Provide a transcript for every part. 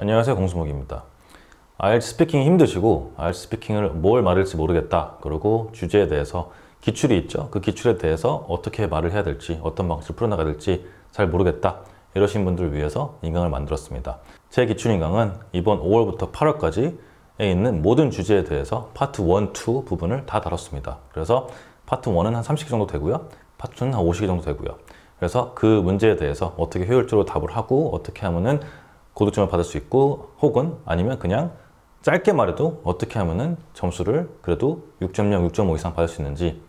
안녕하세요 공수목입니다 IELTS 스피킹 이 힘드시고 IELTS 스피킹을 뭘 말할지 모르겠다 그리고 주제에 대해서 기출이 있죠 그 기출에 대해서 어떻게 말을 해야 될지 어떤 방식으로 풀어나가야 될지 잘 모르겠다 이러신 분들을 위해서 인강을 만들었습니다 제 기출 인강은 이번 5월부터 8월까지에 있는 모든 주제에 대해서 파트 1, 2 부분을 다 다뤘습니다 그래서 파트 1은 한 30개 정도 되고요 파트 2는 한 50개 정도 되고요 그래서 그 문제에 대해서 어떻게 효율적으로 답을 하고 어떻게 하면은 고득점을 받을 수 있고 혹은 아니면 그냥 짧게 말해도 어떻게 하면은 점수를 그래도 6.0, 6.5 이상 받을 수 있는지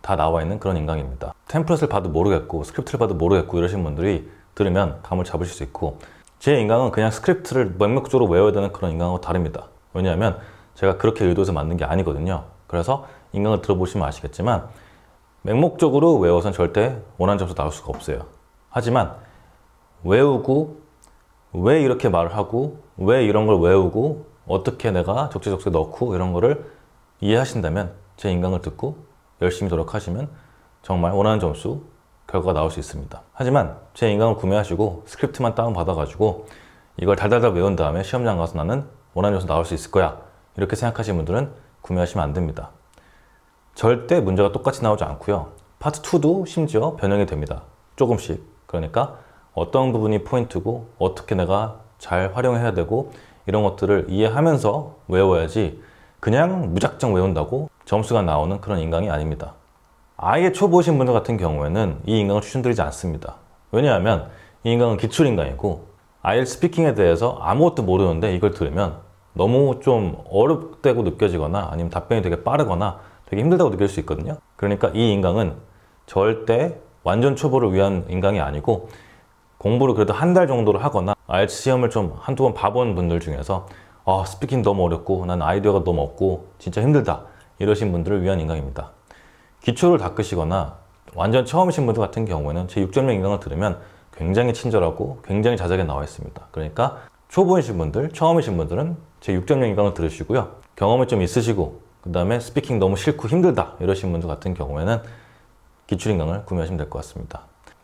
다 나와 있는 그런 인강입니다. 템플릿을 봐도 모르겠고 스크립트를 봐도 모르겠고 이러신 분들이 들으면 감을 잡으실 수 있고 제 인강은 그냥 스크립트를 맹목적으로 외워야 되는 그런 인강하고 다릅니다. 왜냐하면 제가 그렇게 의도해서 만든 게 아니거든요. 그래서 인강을 들어보시면 아시겠지만 맹목적으로 외워선 절대 원한 점수 나올 수가 없어요. 하지만 외우고 왜 이렇게 말을 하고 왜 이런 걸 외우고 어떻게 내가 적재적소에 넣고 이런 거를 이해하신다면 제 인강을 듣고 열심히 노력하시면 정말 원하는 점수 결과가 나올 수 있습니다. 하지만 제 인강을 구매하시고 스크립트만 다운받아가지고 이걸 달달달 외운 다음에 시험장 가서 나는 원하는 점수 나올 수 있을 거야 이렇게 생각하시는 분들은 구매하시면 안 됩니다. 절대 문제가 똑같이 나오지 않고요. 파트 2도 심지어 변형이 됩니다. 조금씩. 그러니까 어떤 부분이 포인트고 어떻게 내가 잘 활용해야 되고 이런 것들을 이해하면서 외워야지 그냥 무작정 외운다고 점수가 나오는 그런 인강이 아닙니다. 아예 초보신 분들 같은 경우에는 이 인강을 추천드리지 않습니다. 왜냐하면 이 인강은 기출인강이고 아일 스피킹에 대해서 아무것도 모르는데 이걸 들으면 너무 좀 어렵다고 느껴지거나 아니면 답변이 되게 빠르거나 되게 힘들다고 느낄 수 있거든요. 그러니까 이 인강은 절대 완전 초보를 위한 인강이 아니고 공부를 그래도 한 달 정도를 하거나 IELTS 시험을 좀 한두 번 봐본 분들 중에서 아, 스피킹 너무 어렵고 난 아이디어가 너무 없고 진짜 힘들다 이러신 분들을 위한 인강입니다. 기초를 닦으시거나 완전 처음이신 분들 같은 경우에는 제 6.0 인강을 들으면 굉장히 친절하고 굉장히 자세하게 나와 있습니다. 그러니까 초보이신 분들, 처음이신 분들은 제 6.0 인강을 들으시고요. 경험이 좀 있으시고 그 다음에 스피킹 너무 싫고 힘들다 이러신 분들 같은 경우에는 기출 인강을 구매하시면 될 것 같습니다.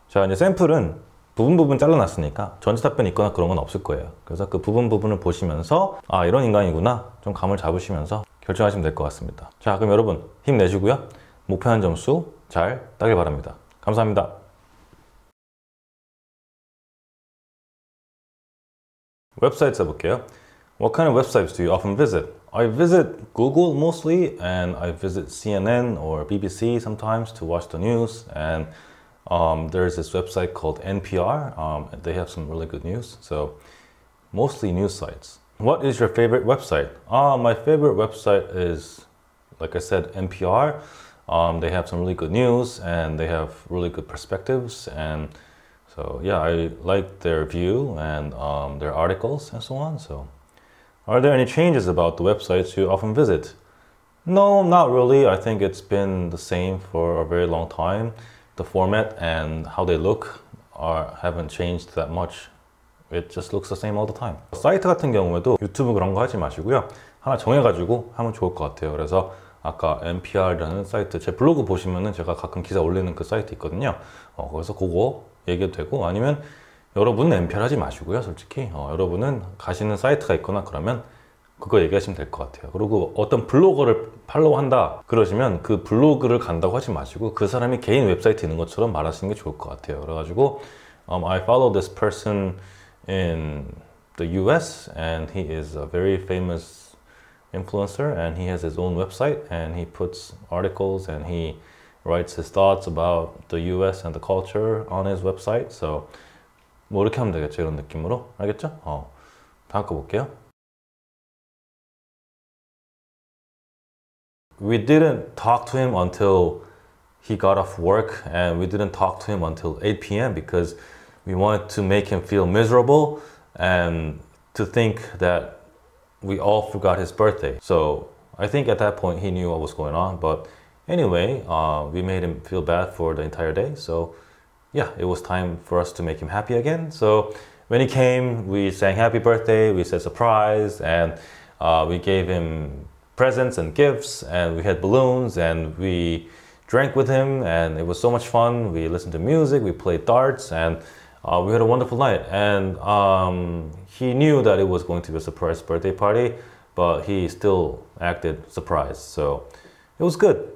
자 이제 샘플은 부분 부분 잘라놨으니까 전체 답변 이 있거나 그런 건 없을 거예요 그래서 그 부분 부분을 보시면서 아 이런 인간이구나 좀 감을 잡으시면서 결정하시면 될 것 같습니다 자 그럼 여러분 힘내시고요 목표한 점수 잘 따길 바랍니다 감사합니다 웹사이트 써볼게요 What kind of websites do you often visit? I visit Google mostly and I visit CNN or BBC sometimes to watch the news and um, there's this website called NPR. Um, they have some really good news. So mostly news sites. What is your favorite website? Uh, my favorite website is, like I said, NPR. Um, they have some really good news and they have really good perspectives. And so, yeah, I like their view and um, their articles and so on. So, are there any changes about the websites you often visit? No, not really. I think it's been the same for a very long time. the format and how they look are, haven't changed that much. It just looks the same all the time. 사이트 같은 경우에도 유튜브 그런 거 하지 마시고요. 하나 정해가지고 하면 좋을 것 같아요. 그래서 아까 NPR이라는 사이트 제 블로그 보시면은 제가 가끔 기사 올리는 그 사이트 있거든요. 어, 거기서 그거 얘기도 되고 아니면 여러분은 NPR 하지 마시고요. 솔직히 어, 여러분은 가시는 사이트가 있거나 그러면 그거 얘기하시면 될 것 같아요 그리고 어떤 블로거를 팔로우 한다 그러시면 그 블로그를 간다고 하지 마시고 그 사람이 개인 웹사이트 있는 것처럼 말하시는 게 좋을 것 같아요 그래가지고 um, I follow this person in the US and he is a very famous influencer and he has his own website and he puts articles and he writes his thoughts about the US and the culture on his website so 뭐 이렇게 하면 되겠죠 이런 느낌으로 알겠죠? 어 다음 볼게요 we didn't talk to him until he got off work and we didn't talk to him until 8 p.m. because we wanted to make him feel miserable and to think that we all forgot his birthday. So I think at that point he knew what was going on. But anyway, uh, we made him feel bad for the entire day. So yeah, it was time for us to make him happy again. So when he came, we sang happy birthday, we said surprise, and uh, we gave him presents and gifts, and we had balloons, and we drank with him, and it was so much fun. We listened to music, we played darts, and uh, we had a wonderful night. And um, he knew that it was going to be a surprise birthday party, but he still acted surprised. So it was good.